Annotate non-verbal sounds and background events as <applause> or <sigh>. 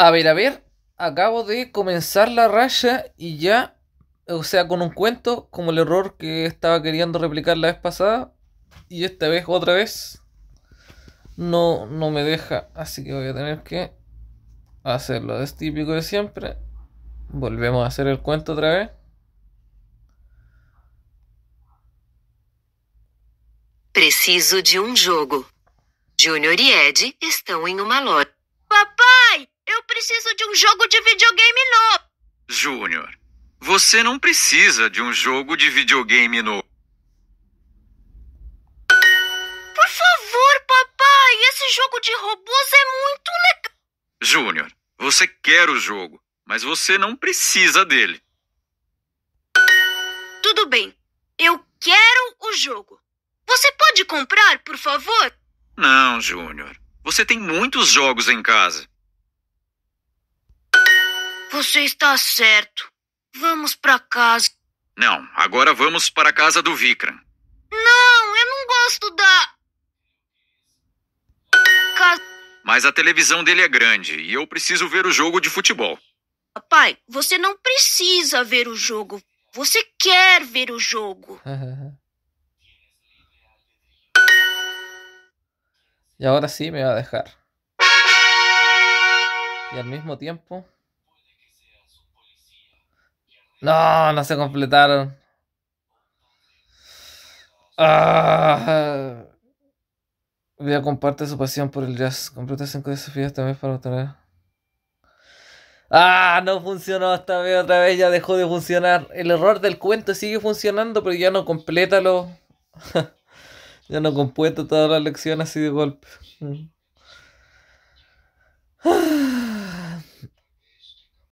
A ver, a ver, acabo de comenzar la raya y ya, o sea, con un cuento, como el error que estaba queriendo replicar la vez pasada, y esta vez otra vez no, no me deja, así que voy a tener que hacerlo, es típico de siempre. Volvemos a hacer el cuento otra vez. Preciso de un um juego. Junior y e Ed están en em una lota. preciso de um jogo de videogame novo. Júnior, você não precisa de um jogo de videogame novo. Por favor, papai, esse jogo de robôs é muito legal. Júnior, você quer o jogo, mas você não precisa dele. Tudo bem, eu quero o jogo. Você pode comprar, por favor? Não, Júnior. Você tem muitos jogos em casa. Você está certo. Vamos para casa. Não, agora vamos para a casa do Vikram. Não, eu não gosto da. Mas a televisão dele é grande e eu preciso ver o jogo de futebol. Pai, você não precisa ver o jogo. Você quer ver o jogo. <laughs> E agora sim, me vai deixar. E ao mesmo tempo. tiempo No, no se completaron. Voy ah. a comparte su pasión por el jazz. Completa cinco desafíos también para vez Ah, no funcionó esta vez otra vez, ya dejó de funcionar. El error del cuento sigue funcionando, pero ya no completa lo. <laughs> ya no compuesto todas las lecciones así de golpe.